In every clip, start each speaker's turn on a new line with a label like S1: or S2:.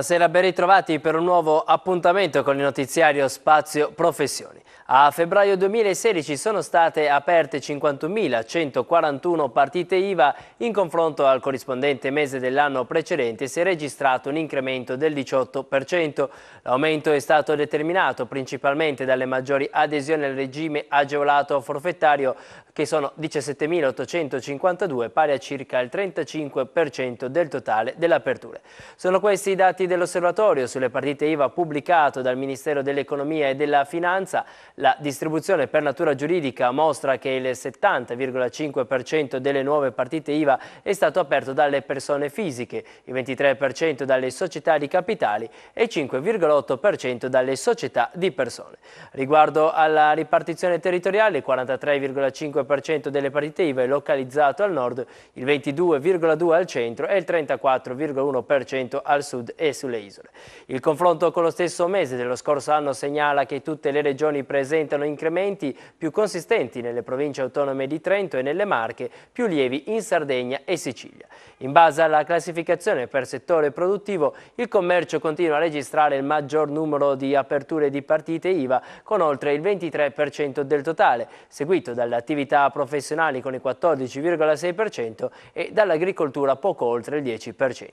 S1: Buonasera, ben ritrovati per un nuovo appuntamento con il notiziario Spazio Professioni. A febbraio 2016 sono state aperte 51.141 partite IVA, in confronto al corrispondente mese dell'anno precedente si è registrato un incremento del 18%. L'aumento è stato determinato principalmente dalle maggiori adesioni al regime agevolato forfettario che sono 17.852 pari a circa il 35% del totale delle aperture. Sono questi i dati dell'osservatorio sulle partite IVA pubblicato dal Ministero dell'Economia e della Finanza. La distribuzione per natura giuridica mostra che il 70,5% delle nuove partite IVA è stato aperto dalle persone fisiche, il 23% dalle società di capitali e il 5,8% dalle società di persone. Riguardo alla ripartizione territoriale, il 43,5% delle partite IVA è localizzato al nord, il 22,2% al centro e il 34,1% al sud e sulle isole. Il confronto con lo stesso mese dello scorso anno segnala che tutte le regioni presenti presentano incrementi più consistenti nelle province autonome di Trento e nelle Marche, più lievi in Sardegna e Sicilia. In base alla classificazione per settore produttivo, il commercio continua a registrare il maggior numero di aperture di partite IVA con oltre il 23% del totale, seguito dalle attività professionali con il 14,6% e dall'agricoltura poco oltre il 10%.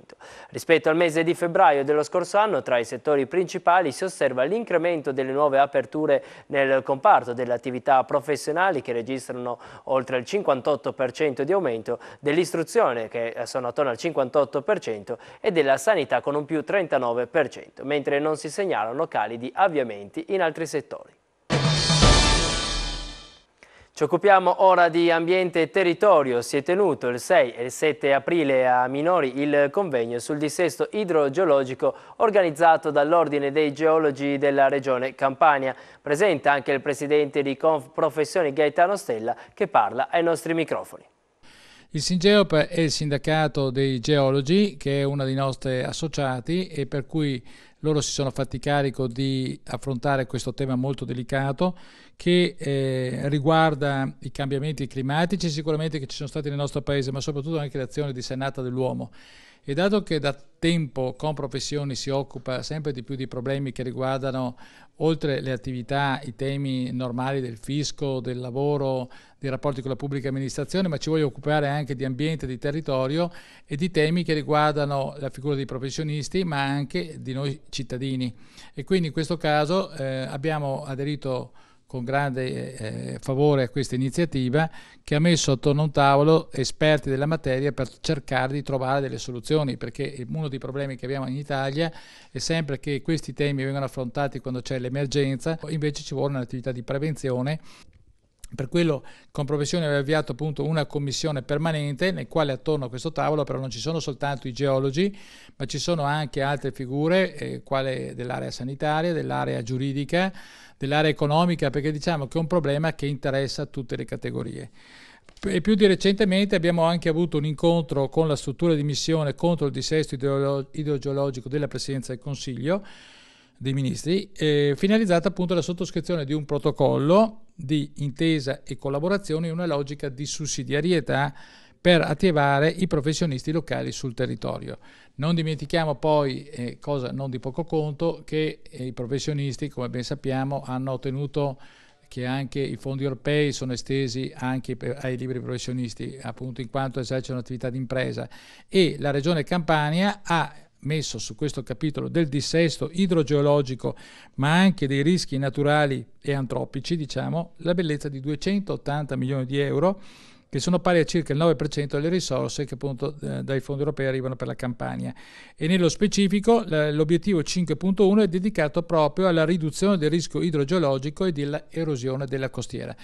S1: Rispetto al mese di febbraio dello scorso anno, tra i settori principali si osserva l'incremento delle nuove aperture nel nel comparto delle attività professionali che registrano oltre il 58% di aumento, dell'istruzione che eh, sono attorno al 58% e della sanità con un più 39%, mentre non si segnalano cali di avviamenti in altri settori. Ci occupiamo ora di ambiente e territorio. Si è tenuto il 6 e il 7 aprile a Minori il convegno sul dissesto idrogeologico organizzato dall'Ordine dei Geologi della Regione Campania. Presenta anche il presidente di Conf Professioni Gaetano Stella che parla ai nostri microfoni.
S2: Il Singeop è il sindacato dei geologi che è uno dei nostri associati e per cui loro si sono fatti carico di affrontare questo tema molto delicato che eh, riguarda i cambiamenti climatici sicuramente che ci sono stati nel nostro paese, ma soprattutto anche le azioni di senata dell'uomo. E dato che da tempo Comprofessioni si occupa sempre di più di problemi che riguardano oltre le attività, i temi normali del fisco, del lavoro, dei rapporti con la pubblica amministrazione, ma ci voglio occupare anche di ambiente, di territorio e di temi che riguardano la figura dei professionisti, ma anche di noi cittadini. E quindi in questo caso eh, abbiamo aderito con grande eh, eh, favore a questa iniziativa che ha messo attorno a un tavolo esperti della materia per cercare di trovare delle soluzioni, perché uno dei problemi che abbiamo in Italia è sempre che questi temi vengono affrontati quando c'è l'emergenza, invece ci vuole un'attività di prevenzione per quello con professione aveva avviato appunto una commissione permanente nel quale attorno a questo tavolo però non ci sono soltanto i geologi, ma ci sono anche altre figure, eh, quale dell'area sanitaria, dell'area giuridica, dell'area economica, perché diciamo che è un problema che interessa tutte le categorie. E più di recentemente abbiamo anche avuto un incontro con la struttura di missione contro il dissesto idrogeologico della Presidenza del Consiglio, dei ministri, eh, finalizzata appunto alla sottoscrizione di un protocollo di intesa e collaborazione in una logica di sussidiarietà per attivare i professionisti locali sul territorio. Non dimentichiamo poi, eh, cosa non di poco conto, che eh, i professionisti, come ben sappiamo, hanno ottenuto che anche i fondi europei sono estesi anche ai libri professionisti, appunto in quanto esercitano attività di impresa e la Regione Campania ha messo su questo capitolo del dissesto idrogeologico, ma anche dei rischi naturali e antropici, diciamo, la bellezza di 280 milioni di euro, che sono pari a circa il 9% delle risorse che appunto eh, dai fondi europei arrivano per la Campania. E nello specifico l'obiettivo 5.1 è dedicato proprio alla riduzione del rischio idrogeologico e dell'erosione della costiera.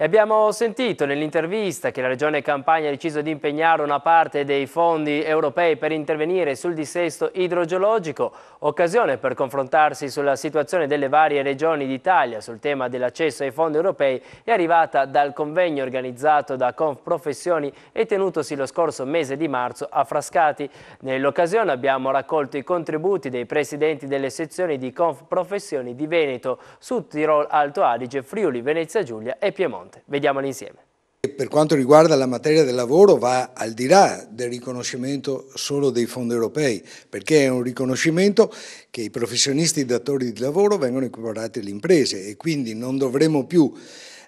S1: E abbiamo sentito nell'intervista che la Regione Campania ha deciso di impegnare una parte dei fondi europei per intervenire sul dissesto idrogeologico, occasione per confrontarsi sulla situazione delle varie regioni d'Italia sul tema dell'accesso ai fondi europei è arrivata dal convegno organizzato da Confprofessioni e tenutosi lo scorso mese di marzo a Frascati. Nell'occasione abbiamo raccolto i contributi dei presidenti delle sezioni di Confprofessioni di Veneto, Sud Tirol Alto Adige, Friuli, Venezia Giulia e Piemonte orizzonte. Vediamoli insieme.
S3: Per quanto riguarda la materia del lavoro va al di là del riconoscimento solo dei fondi europei, perché è un riconoscimento che i professionisti datori di lavoro vengono equiparati alle imprese e quindi non dovremo più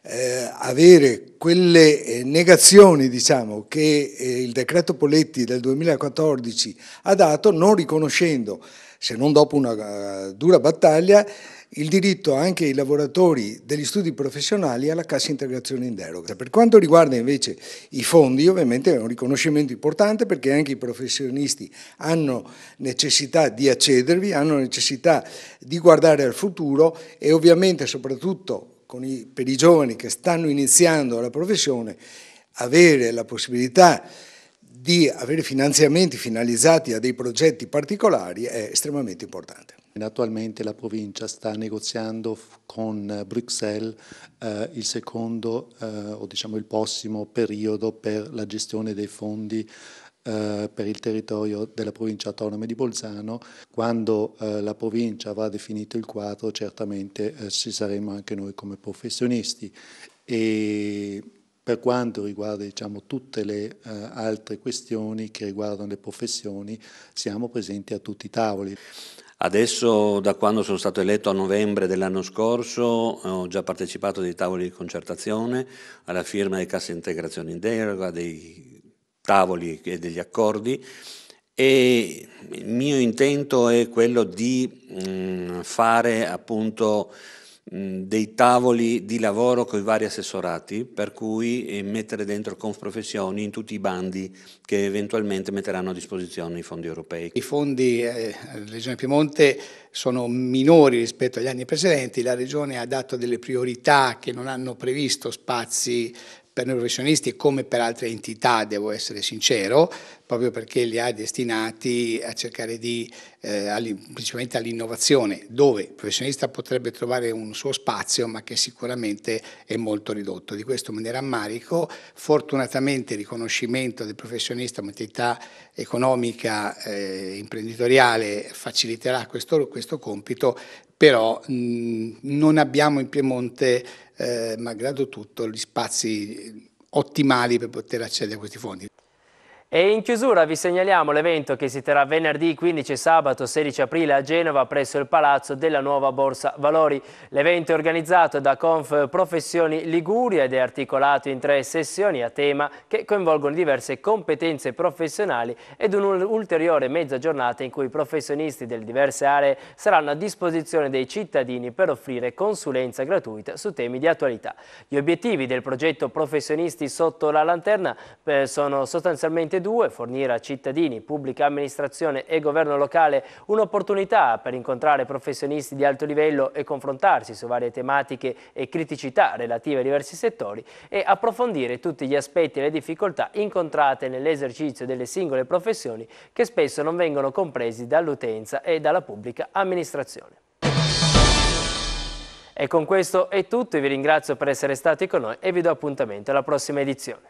S3: eh, avere quelle eh, negazioni diciamo, che eh, il decreto Poletti del 2014 ha dato, non riconoscendo, se non dopo una uh, dura battaglia, il diritto anche ai lavoratori degli studi professionali alla cassa integrazione in deroga. Per quanto riguarda invece i fondi, ovviamente è un riconoscimento importante perché anche i professionisti hanno necessità di accedervi, hanno necessità di guardare al futuro e ovviamente soprattutto i, per i giovani che stanno iniziando la professione avere la possibilità di avere finanziamenti finalizzati a dei progetti particolari è estremamente importante.
S2: Attualmente la provincia sta negoziando con Bruxelles eh, il secondo eh, o diciamo il prossimo periodo per la gestione dei fondi eh, per il territorio della provincia autonoma di Bolzano. Quando eh, la provincia avrà definito il quadro certamente eh, ci saremo anche noi come professionisti e per quanto riguarda diciamo, tutte le uh, altre questioni che riguardano le professioni, siamo presenti a tutti i tavoli. Adesso, da quando sono stato eletto a novembre dell'anno scorso, ho già partecipato a dei tavoli di concertazione, alla firma di cassa integrazione in deroga, dei tavoli e degli accordi e il mio intento è quello di mh, mm, fare appunto Mm, dei tavoli di lavoro con i vari assessorati, per cui eh, mettere dentro Confprofessioni in tutti i bandi che eventualmente metteranno a disposizione i fondi europei. I fondi eh, Regione Piemonte
S3: sono minori rispetto agli anni precedenti, la Regione ha dato delle priorità che non hanno previsto spazi per noi professionisti come per altre entità, devo essere sincero, proprio perché li ha destinati a cercare di, eh, all principalmente all'innovazione, dove il professionista potrebbe trovare un suo spazio, ma che sicuramente è molto ridotto. Di questo me ne rammarico. Fortunatamente il riconoscimento del professionista come entità economica e eh, imprenditoriale faciliterà questo, questo compito, però mh, non abbiamo in Piemonte eh, malgrado tutto, gli spazi ottimali per poter accedere a questi fondi.
S1: E in chiusura vi segnaliamo l'evento che si terrà venerdì 15 e sabato 16 aprile a Genova presso il Palazzo della Nuova Borsa Valori. L'evento è organizzato da Conf Professioni Liguria ed è articolato in tre sessioni a tema che coinvolgono diverse competenze professionali ed un'ulteriore mezza giornata in cui i professionisti delle diverse aree saranno a disposizione dei cittadini per offrire consulenza gratuita su temi di attualità. Gli obiettivi del progetto Professionisti sotto la lanterna eh, sono sostanzialmente 2, fornire a cittadini, pubblica amministrazione e governo locale un'opportunità per incontrare professionisti di alto livello e confrontarsi su varie tematiche e criticità relative ai diversi settori e approfondire tutti gli aspetti e le difficoltà incontrate nell'esercizio delle singole professioni che spesso non vengono compresi dall'utenza e dalla pubblica amministrazione. E con questo è tutto, vi ringrazio per essere stati con noi e vi do appuntamento alla prossima edizione.